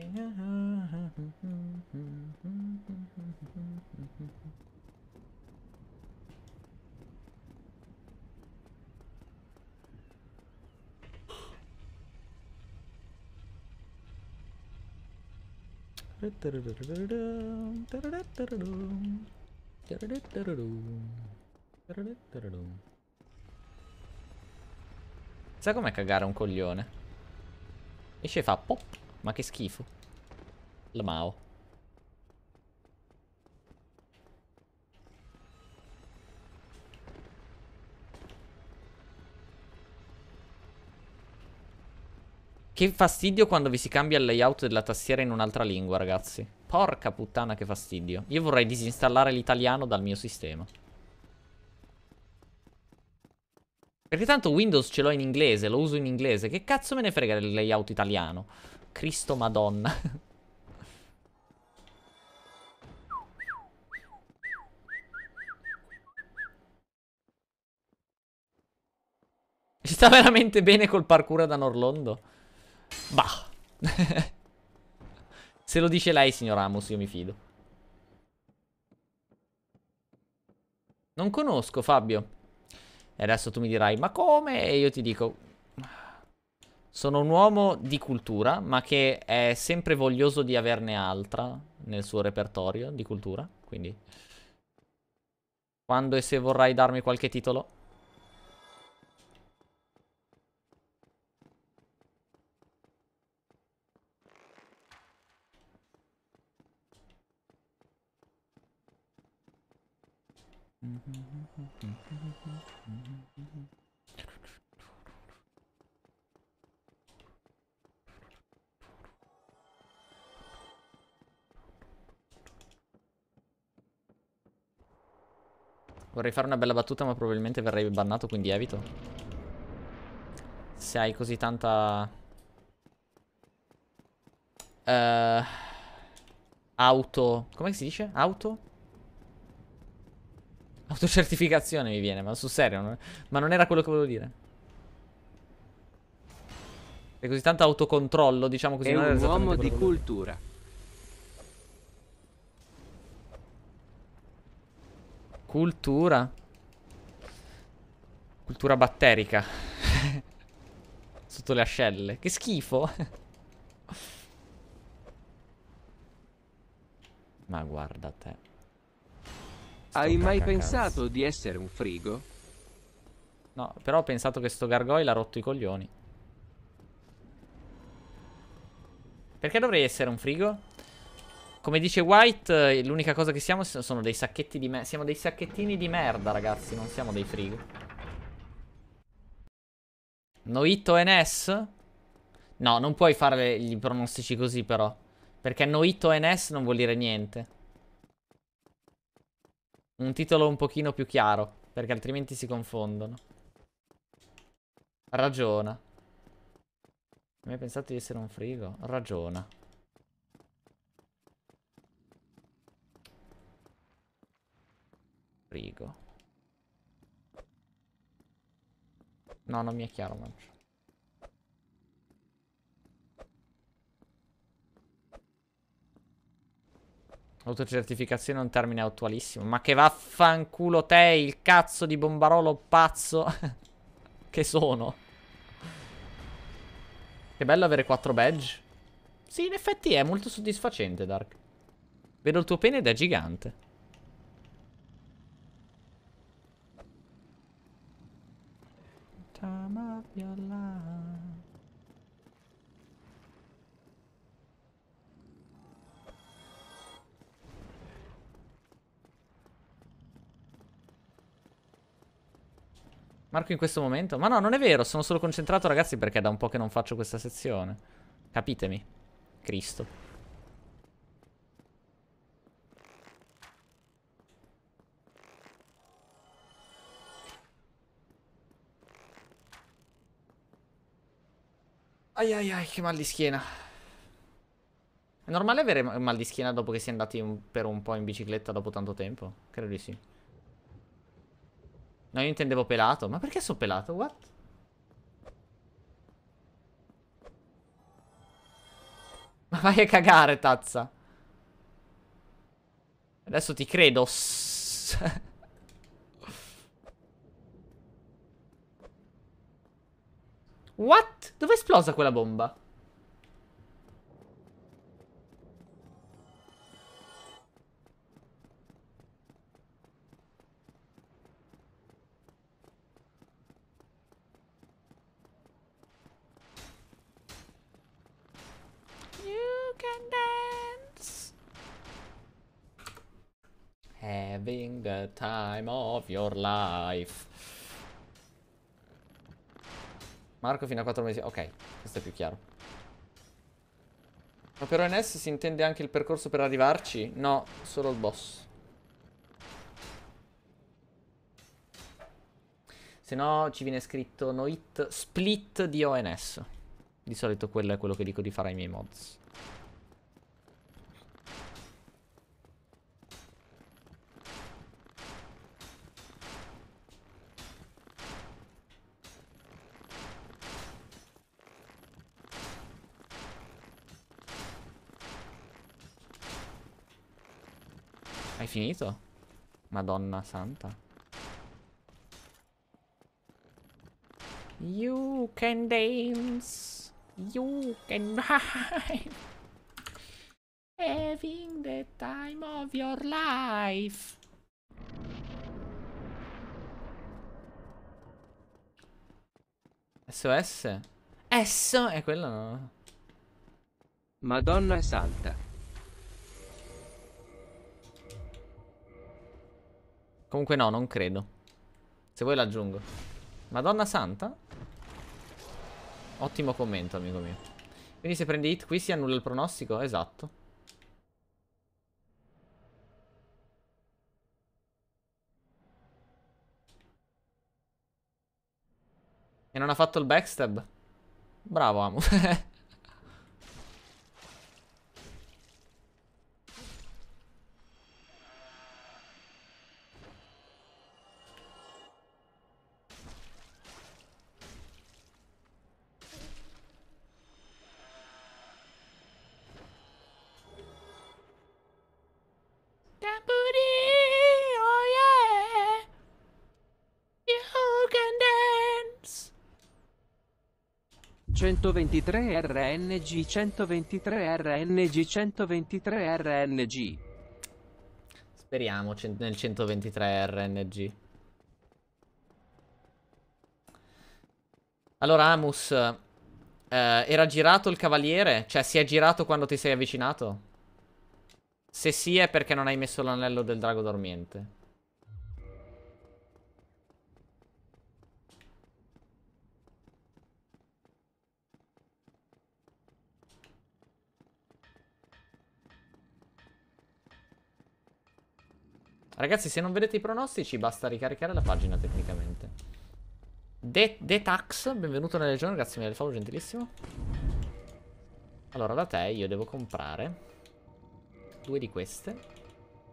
Sai com'è cagare un coglione? Esce e fa pop. Ma che schifo. La Mao. Che fastidio quando vi si cambia il layout della tastiera in un'altra lingua, ragazzi. Porca puttana che fastidio. Io vorrei disinstallare l'italiano dal mio sistema. Perché tanto Windows ce l'ho in inglese, lo uso in inglese. Che cazzo me ne frega del layout italiano? Cristo madonna. Ci <laughs> sta veramente bene col parkour da Norlondo. Bah. <laughs> Se lo dice lei, signor Amos, io mi fido. Non conosco, Fabio. E adesso tu mi dirai, ma come? E io ti dico, sono un uomo di cultura, ma che è sempre voglioso di averne altra nel suo repertorio di cultura. Quindi, quando e se vorrai darmi qualche titolo? Mm-hmm. Vorrei fare una bella battuta ma probabilmente verrei bannato quindi evito. Se hai così tanta... Uh, auto... Come si dice? Auto? Autocertificazione mi viene, ma su serio. Non... Ma non era quello che volevo dire. Se così tanto autocontrollo, diciamo così. È non un uomo di cultura. Cultura. Cultura batterica. <laughs> Sotto le ascelle. Che schifo. <laughs> Ma guarda te. Hai mai pensato di essere un frigo? No, però ho pensato che sto gargoyle ha rotto i coglioni. Perché dovrei essere un frigo? Come dice White, eh, l'unica cosa che siamo sono dei sacchetti di merda. Siamo dei sacchettini di merda, ragazzi. Non siamo dei frigo. Noito NS? No, non puoi fare gli pronostici così, però. Perché Noito NS non vuol dire niente. Un titolo un pochino più chiaro. Perché altrimenti si confondono. Ragiona. Mi hai pensato di essere un frigo? Ragiona. Rigo. No, non mi è chiaro, Mancio. Autocertificazione è un termine attualissimo. Ma che vaffanculo te, il cazzo di bombarolo pazzo <laughs> che sono. Che bello avere 4 badge. Sì, in effetti è molto soddisfacente, Dark. Vedo il tuo pene ed è gigante. ama viola. Marco in questo momento? Ma no, non è vero, sono solo concentrato ragazzi perché è da un po' che non faccio questa sezione. Capitemi. Cristo. Ai ai ai, che mal di schiena. È normale avere mal di schiena dopo che si è andati un, per un po' in bicicletta dopo tanto tempo? Credo di sì. No, io intendevo pelato. Ma perché sono pelato? What? Ma vai a cagare, tazza. Adesso ti credo. <laughs> <laughs> What? Dove è esplosa quella bomba? having the time of your life. Marco fino a 4 mesi. Ok, questo è più chiaro. Ma per ONS si intende anche il percorso per arrivarci? No, solo il boss. Se no ci viene scritto no hit split di ONS. Di solito quello è quello che dico di fare ai miei mods. finito? Madonna santa. You can dance. You can <laughs> ride. Having the time of your life. SOS? S? È eh, quello no? Madonna santa. Comunque no, non credo. Se vuoi l'aggiungo. Madonna santa? Ottimo commento, amico mio. Quindi se prendi hit qui si annulla il pronostico? Esatto. E non ha fatto il backstab? Bravo, amo. <laughs> 123 RNG 123 RNG 123 RNG Speriamo nel 123 RNG Allora Amus eh, Era girato il cavaliere? Cioè si è girato quando ti sei avvicinato? Se sì è perché non hai messo l'anello del drago dormiente Ragazzi, se non vedete i pronostici, basta ricaricare la pagina tecnicamente. De Detax, benvenuto nella legione, grazie mille, favore gentilissimo. Allora, da te io devo comprare due di queste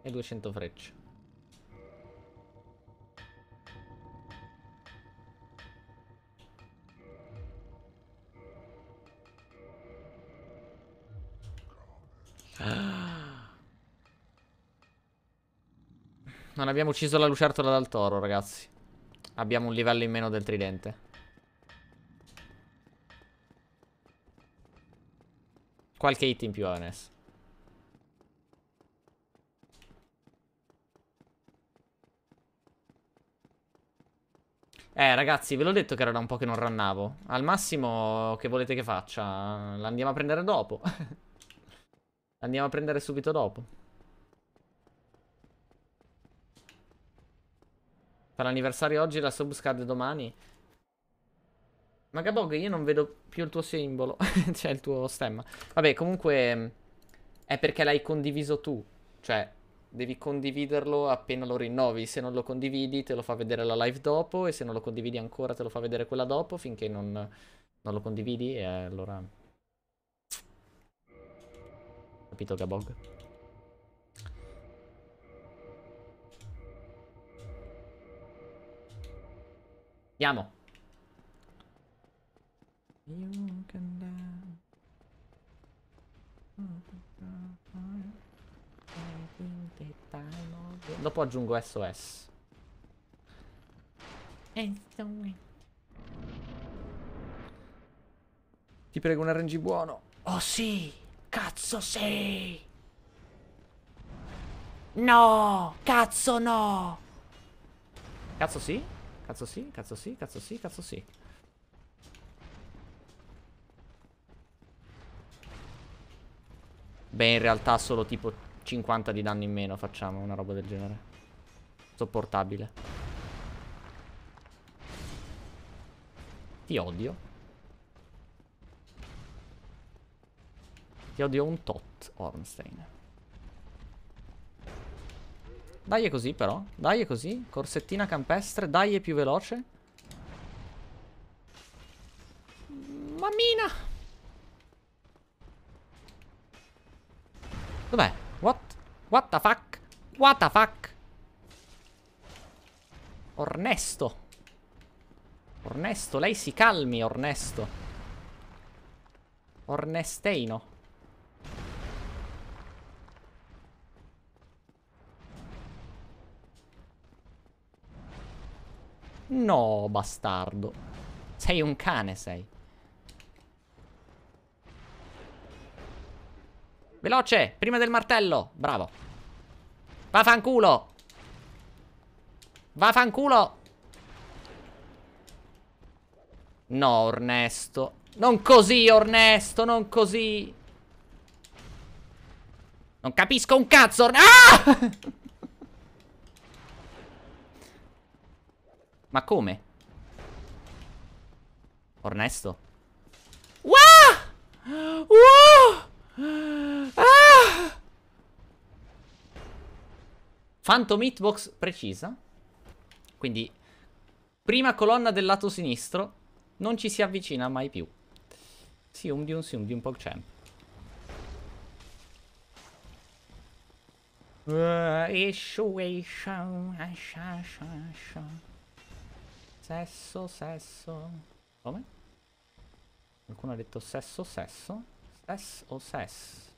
e 200 frecce. Ah. Non abbiamo ucciso la lucertola dal toro, ragazzi. Abbiamo un livello in meno del tridente. Qualche hit in più, Anes. Eh ragazzi ve l'ho detto che era da un po' che non rannavo Al massimo che volete che faccia L'andiamo a prendere dopo <laughs> L'andiamo a prendere subito dopo Per l'anniversario oggi e la subscade scade domani. Magabog, io non vedo più il tuo simbolo. <laughs> cioè, il tuo stemma. Vabbè, comunque... Mm, è perché l'hai condiviso tu. Cioè, devi condividerlo appena lo rinnovi. Se non lo condividi, te lo fa vedere la live dopo. E se non lo condividi ancora, te lo fa vedere quella dopo. Finché non, non lo condividi, e allora... Mm. Capito, Gabog? Andiamo. Dopo aggiungo SOS. Ti prego un RNG buono. Oh sì! Cazzo sì! No! Cazzo no! Cazzo sì? Cazzo sì, cazzo sì, cazzo sì, cazzo sì. Beh, in realtà solo tipo 50 di danno in meno facciamo, una roba del genere. Sopportabile. Ti odio. Ti odio un tot, Ornstein. Dai così però, dai così, corsettina campestre, dai è più veloce. Mammina! Dov'è? What? What the fuck? What the fuck? Ornesto. Ornesto, lei si calmi, Ornesto. Ornesteino. No, bastardo. Sei un cane, sei. Veloce, prima del martello. Bravo. Vaffanculo. Vaffanculo. No, Ornesto. Non così, Ornesto, non così. Non capisco un cazzo, Ornesto. Ah! <laughs> Ma come? Ornesto. Wow! Wow! Ah! Phantom hitbox precisa. Quindi, prima colonna del lato sinistro. Non ci si avvicina mai più. Sium di un sium di un PogChamp. Uh, eh, Sesso, sesso. Come? Qualcuno ha detto sesso, sesso. Sess o sess?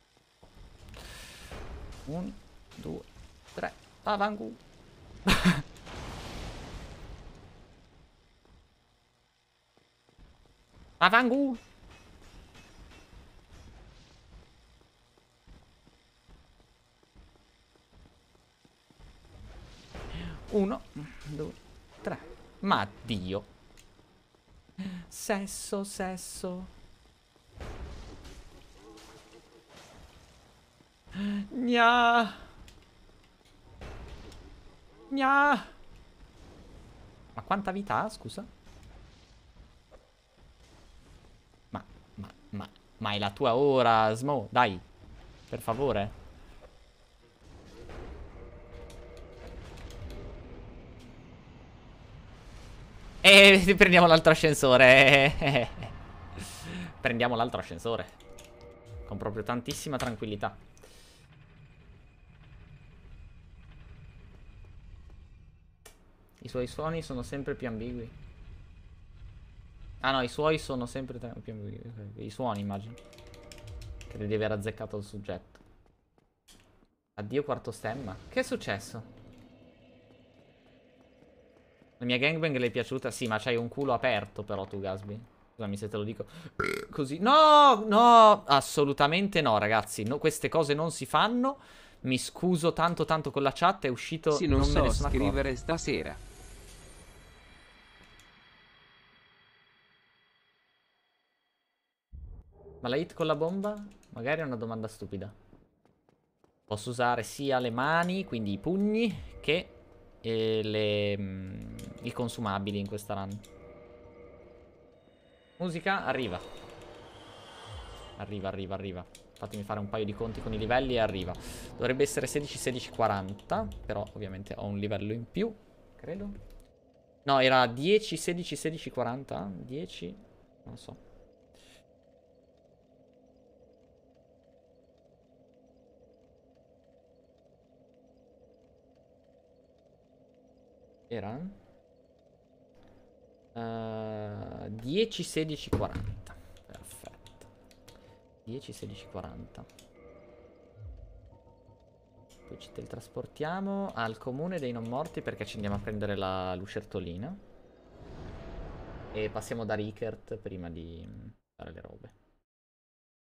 Un, due, tre. Pavangu. <laughs> Pavangu. Uno, due. Ma Dio. Sesso, sesso. Gna. Gna. Ma quanta vita ha, scusa? Ma, ma, ma, ma è la tua ora, Smo, dai. Per favore. E eh, eh, prendiamo l'altro ascensore. Eh, prendiamo l'altro ascensore. Con proprio tantissima tranquillità. I suoi suoni sono sempre più ambigui. Ah no, i suoi sono sempre più ambigui. I suoni, immagino. Credo di aver azzeccato il soggetto. Addio quarto stemma. Che è successo? La mia gangbang le piaciuta? Sì, ma c'hai un culo aperto però tu, Gasby. Scusami se te lo dico così. No, no, assolutamente no, ragazzi. No, queste cose non si fanno. Mi scuso tanto tanto con la chat, è uscito... Sì, non, non so me ne sono scrivere accorto. stasera. Ma la hit con la bomba? Magari è una domanda stupida. Posso usare sia le mani, quindi i pugni, che eh, le, mh, mm, i consumabili in questa run. Musica, arriva. Arriva, arriva, arriva. Fatemi fare un paio di conti con i livelli e arriva. Dovrebbe essere 16, 16, 40. Però ovviamente ho un livello in più, credo. No, era 10, 16, 16, 40. 10, non so. Era? Uh, 10, 16, 40. Perfetto. 10, 16, 40. Poi ci teletrasportiamo al comune dei non morti perché ci andiamo a prendere la lucertolina. E passiamo da Rickert prima di fare le robe.